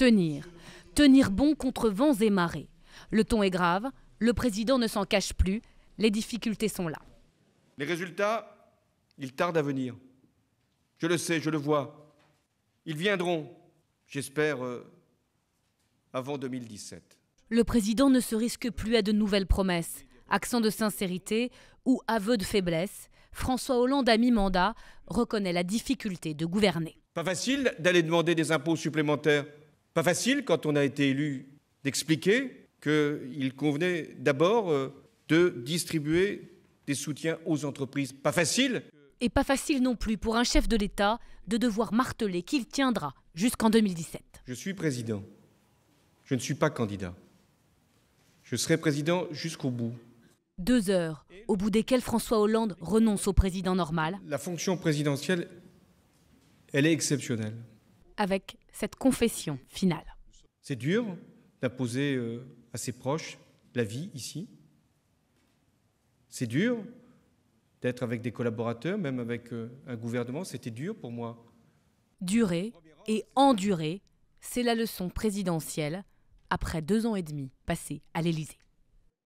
tenir. Tenir bon contre vents et marées. Le ton est grave, le président ne s'en cache plus, les difficultés sont là. Les résultats, ils tardent à venir. Je le sais, je le vois. Ils viendront, j'espère, euh, avant 2017. Le président ne se risque plus à de nouvelles promesses. Accent de sincérité ou aveu de faiblesse, François Hollande à mi-mandat reconnaît la difficulté de gouverner. Pas facile d'aller demander des impôts supplémentaires pas facile, quand on a été élu, d'expliquer qu'il convenait d'abord euh, de distribuer des soutiens aux entreprises. Pas facile. Et pas facile non plus pour un chef de l'État de devoir marteler qu'il tiendra jusqu'en 2017. Je suis président. Je ne suis pas candidat. Je serai président jusqu'au bout. Deux heures, au bout desquelles François Hollande renonce au président normal. La fonction présidentielle, elle est exceptionnelle avec cette confession finale. C'est dur d'imposer euh, à ses proches la vie ici. C'est dur d'être avec des collaborateurs, même avec euh, un gouvernement. C'était dur pour moi. Durer et endurer, c'est la leçon présidentielle après deux ans et demi passés à l'Élysée.